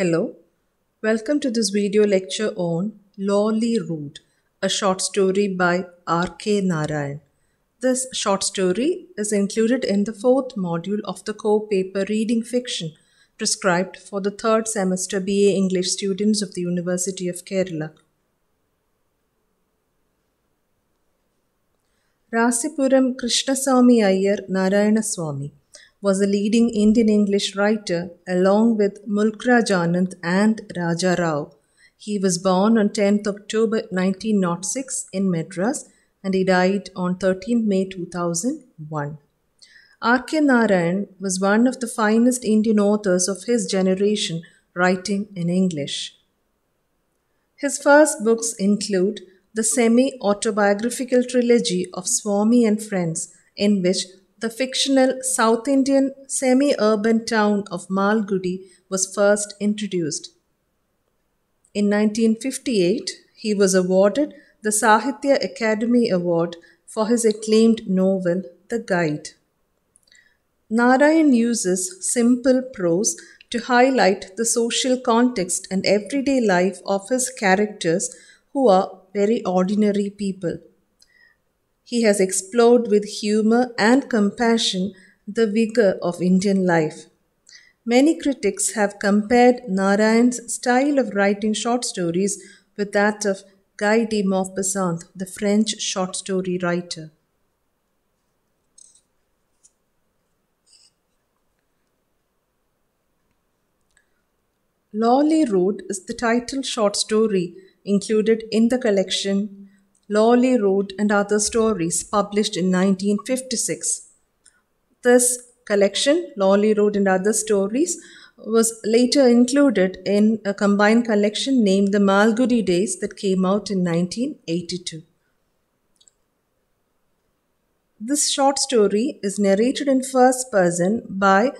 Hello, welcome to this video lecture on Lawley Root, a short story by R.K. Narayan. This short story is included in the fourth module of the core paper Reading Fiction prescribed for the third semester BA English students of the University of Kerala. Rasipuram Krishnaswamy Iyer Narayana Swami was a leading Indian English writer along with Mulkra Janant and Raja Rao. He was born on 10th October 1906 in Madras and he died on 13th May 2001. R.K. Narayan was one of the finest Indian authors of his generation writing in English. His first books include the semi autobiographical trilogy of Swami and Friends, in which the fictional South Indian semi urban town of Malgudi was first introduced. In 1958, he was awarded the Sahitya Academy Award for his acclaimed novel, The Guide. Narayan uses simple prose to highlight the social context and everyday life of his characters who are very ordinary people he has explored with humor and compassion the vigor of Indian life. Many critics have compared Narayan's style of writing short stories with that of Guy de Maupassant, the French short story writer. Lawley Road is the title short story included in the collection Lawley Road and Other Stories, published in 1956. This collection, Lawley Road and Other Stories, was later included in a combined collection named The Malgudi Days that came out in 1982. This short story is narrated in first person by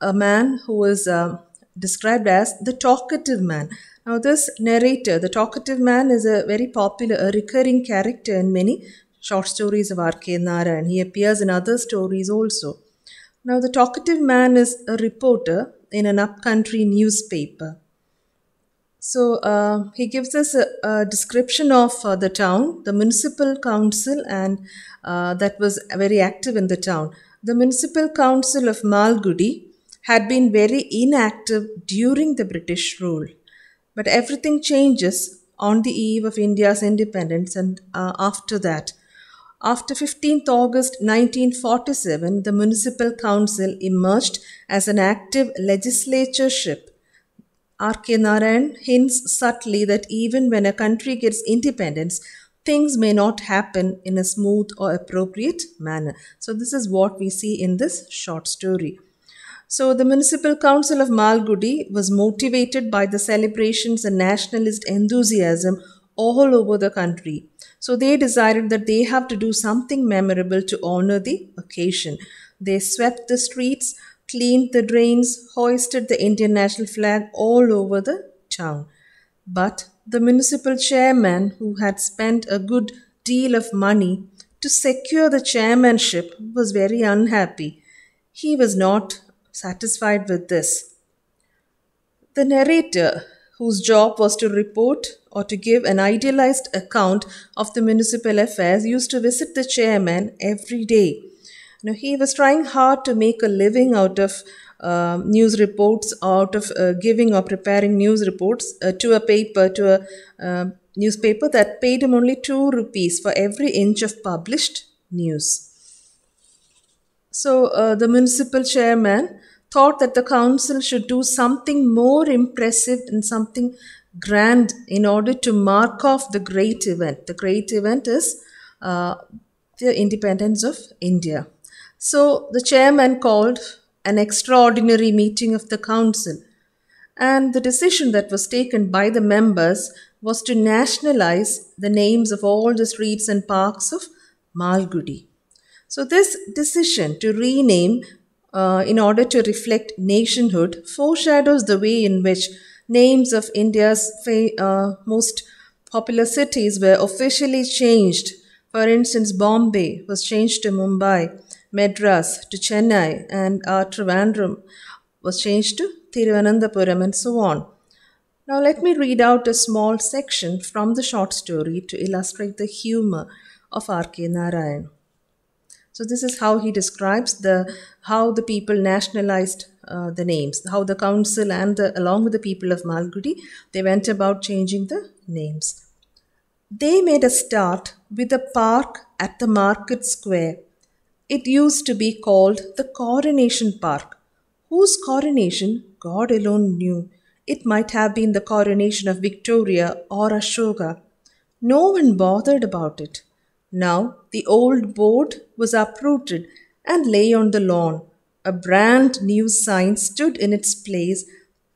a man who is a uh, described as the talkative man. Now, this narrator, the talkative man, is a very popular, a recurring character in many short stories of R.K. Nara, and he appears in other stories also. Now, the talkative man is a reporter in an upcountry newspaper. So, uh, he gives us a, a description of uh, the town, the municipal council, and uh, that was very active in the town. The municipal council of Malgudi had been very inactive during the British rule. But everything changes on the eve of India's independence and uh, after that. After fifteenth August 1947, the Municipal Council emerged as an active legislatureship. R.K. Narayan hints subtly that even when a country gets independence, things may not happen in a smooth or appropriate manner. So, this is what we see in this short story. So the Municipal Council of Malgudi was motivated by the celebrations and nationalist enthusiasm all over the country. So they decided that they have to do something memorable to honor the occasion. They swept the streets, cleaned the drains, hoisted the Indian national flag all over the town. But the municipal chairman, who had spent a good deal of money to secure the chairmanship, was very unhappy. He was not satisfied with this. The narrator, whose job was to report or to give an idealized account of the municipal affairs, used to visit the chairman every day. Now, he was trying hard to make a living out of uh, news reports, out of uh, giving or preparing news reports uh, to a paper, to a uh, newspaper that paid him only 2 rupees for every inch of published news. So uh, the municipal chairman thought that the council should do something more impressive and something grand in order to mark off the great event. The great event is uh, the independence of India. So the chairman called an extraordinary meeting of the council and the decision that was taken by the members was to nationalize the names of all the streets and parks of Malgudi. So, this decision to rename uh, in order to reflect nationhood foreshadows the way in which names of India's uh, most popular cities were officially changed. For instance, Bombay was changed to Mumbai, Madras to Chennai, and uh, Trivandrum was changed to Thiruvananthapuram, and so on. Now, let me read out a small section from the short story to illustrate the humor of R.K. Narayan. So this is how he describes the how the people nationalized uh, the names, how the council and the, along with the people of Malgudi, they went about changing the names. They made a start with a park at the market square. It used to be called the Coronation Park. Whose coronation God alone knew. It might have been the coronation of Victoria or Ashoka. No one bothered about it. Now the old boat was uprooted and lay on the lawn. A brand new sign stood in its place,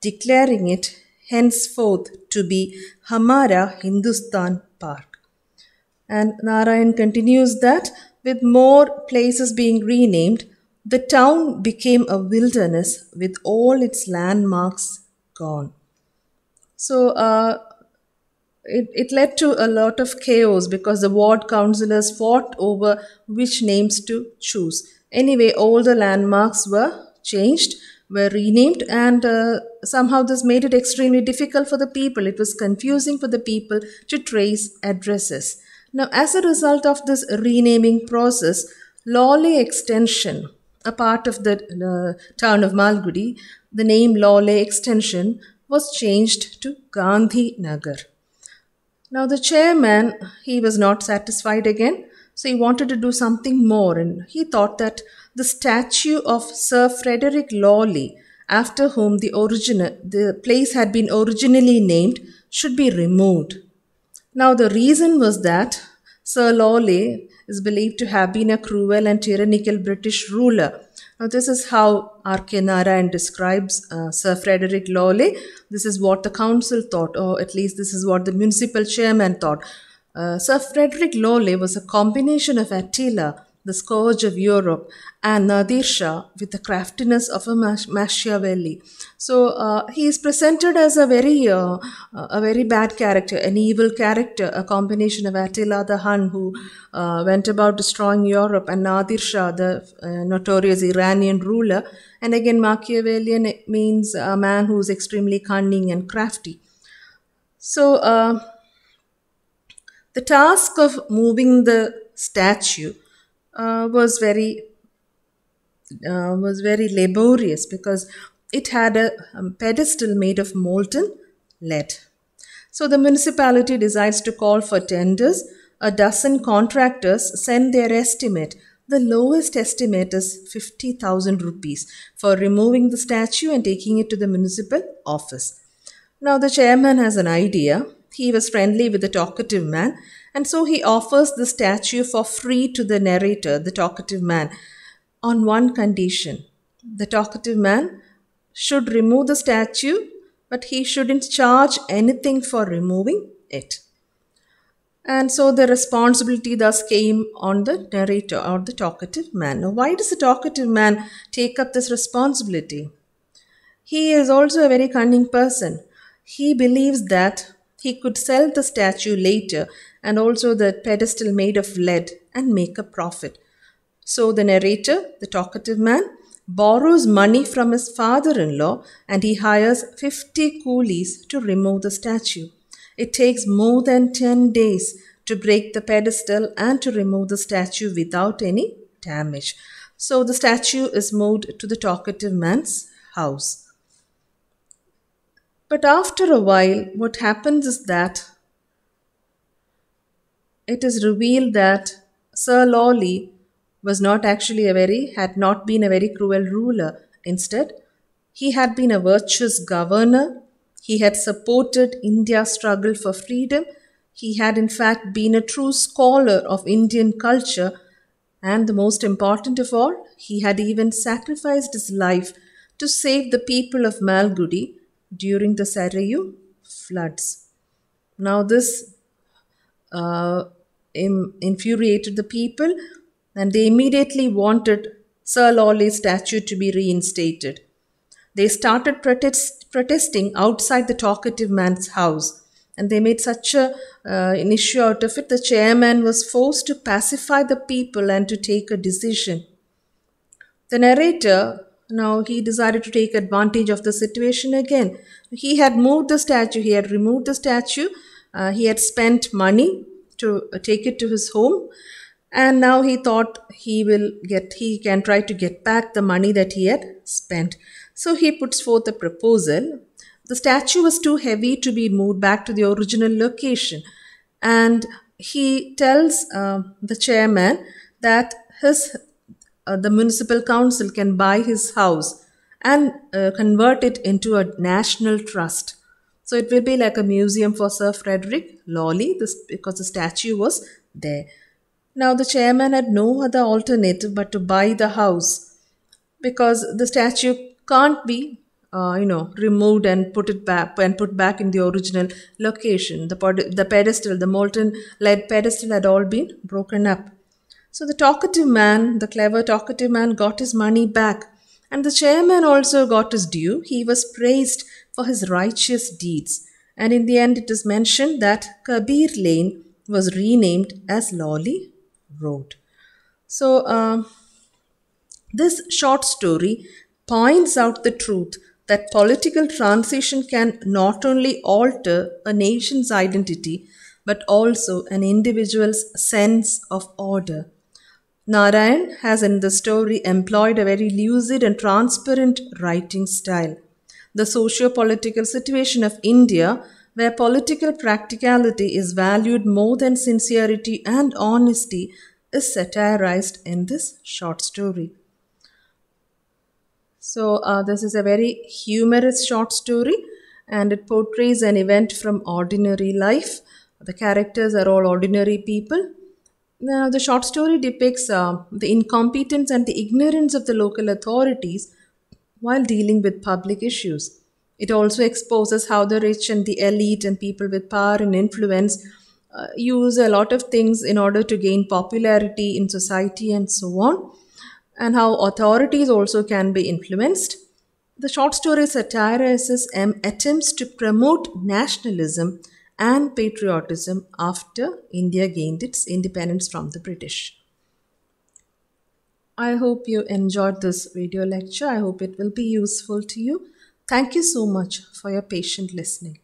declaring it henceforth to be Hamara Hindustan Park. And Narayan continues that with more places being renamed, the town became a wilderness with all its landmarks gone. So, uh, it, it led to a lot of chaos because the ward councillors fought over which names to choose. Anyway, all the landmarks were changed, were renamed, and uh, somehow this made it extremely difficult for the people. It was confusing for the people to trace addresses. Now, as a result of this renaming process, Lawley Extension, a part of the uh, town of Malgudi, the name Lawley Extension was changed to Gandhi Nagar. Now the chairman, he was not satisfied again. So he wanted to do something more and he thought that the statue of Sir Frederick Lawley, after whom the, original the place had been originally named, should be removed. Now the reason was that Sir Lawley is believed to have been a cruel and tyrannical British ruler now, this is how R.K. Narayan describes uh, Sir Frederick Lawley. This is what the council thought, or at least this is what the municipal chairman thought. Uh, Sir Frederick Lawley was a combination of Attila the scourge of Europe, and Nadir Shah with the craftiness of a Machiavelli. So uh, he is presented as a very uh, a very bad character, an evil character, a combination of Attila the Hun who uh, went about destroying Europe and Nadir Shah, the uh, notorious Iranian ruler, and again Machiavellian means a man who is extremely cunning and crafty. So uh, the task of moving the statue uh, was very uh, was very laborious because it had a pedestal made of molten lead. So the municipality decides to call for tenders. A dozen contractors send their estimate. The lowest estimate is 50,000 rupees for removing the statue and taking it to the municipal office. Now the chairman has an idea. He was friendly with the talkative man and so he offers the statue for free to the narrator, the talkative man, on one condition. The talkative man should remove the statue, but he shouldn't charge anything for removing it. And so the responsibility thus came on the narrator or the talkative man. Now, why does the talkative man take up this responsibility? He is also a very cunning person. He believes that he could sell the statue later and also the pedestal made of lead and make a profit. So the narrator, the talkative man, borrows money from his father in law and he hires 50 coolies to remove the statue. It takes more than 10 days to break the pedestal and to remove the statue without any damage. So the statue is moved to the talkative man's house. But after a while, what happens is that it is revealed that Sir Lawley was not actually a very, had not been a very cruel ruler. Instead, he had been a virtuous governor. He had supported India's struggle for freedom. He had, in fact, been a true scholar of Indian culture. And the most important of all, he had even sacrificed his life to save the people of Malgudi during the Sarayu floods. Now, this uh, infuriated the people, and they immediately wanted Sir Lawley's statue to be reinstated. They started protest- protesting outside the talkative man's house, and they made such a, uh, an issue out of it. The chairman was forced to pacify the people and to take a decision. The narrator now he decided to take advantage of the situation again. He had moved the statue, he had removed the statue, uh, he had spent money to take it to his home and now he thought he will get he can try to get back the money that he had spent so he puts forth a proposal the statue was too heavy to be moved back to the original location and he tells uh, the chairman that his uh, the municipal council can buy his house and uh, convert it into a national trust so it will be like a museum for Sir Frederick Lawley this, because the statue was there. Now the chairman had no other alternative but to buy the house because the statue can't be uh, you know removed and put it back and put back in the original location the pod- the pedestal the molten lead pedestal had all been broken up so the talkative man the clever talkative man got his money back and the chairman also got his due. He was praised for his righteous deeds. And in the end, it is mentioned that Kabir Lane was renamed as Lawley Road. So, uh, this short story points out the truth that political transition can not only alter a nation's identity but also an individual's sense of order Narayan has in the story employed a very lucid and transparent writing style. The socio political situation of India, where political practicality is valued more than sincerity and honesty, is satirized in this short story. So, uh, this is a very humorous short story and it portrays an event from ordinary life. The characters are all ordinary people now, the short story depicts uh, the incompetence and the ignorance of the local authorities while dealing with public issues. It also exposes how the rich and the elite and people with power and influence uh, use a lot of things in order to gain popularity in society and so on, and how authorities also can be influenced. The short story satirizes M um, attempts to promote nationalism and patriotism after India gained its independence from the British. I hope you enjoyed this video lecture. I hope it will be useful to you. Thank you so much for your patient listening.